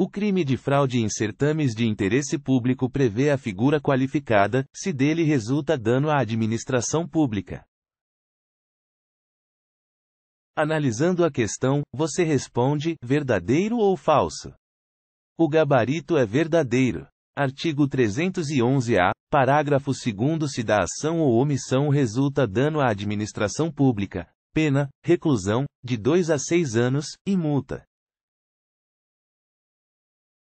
O crime de fraude em certames de interesse público prevê a figura qualificada, se dele resulta dano à administração pública. Analisando a questão, você responde: verdadeiro ou falso? O gabarito é verdadeiro. Artigo 311-A, parágrafo 2 se da ação ou omissão resulta dano à administração pública, pena, reclusão, de 2 a 6 anos, e multa.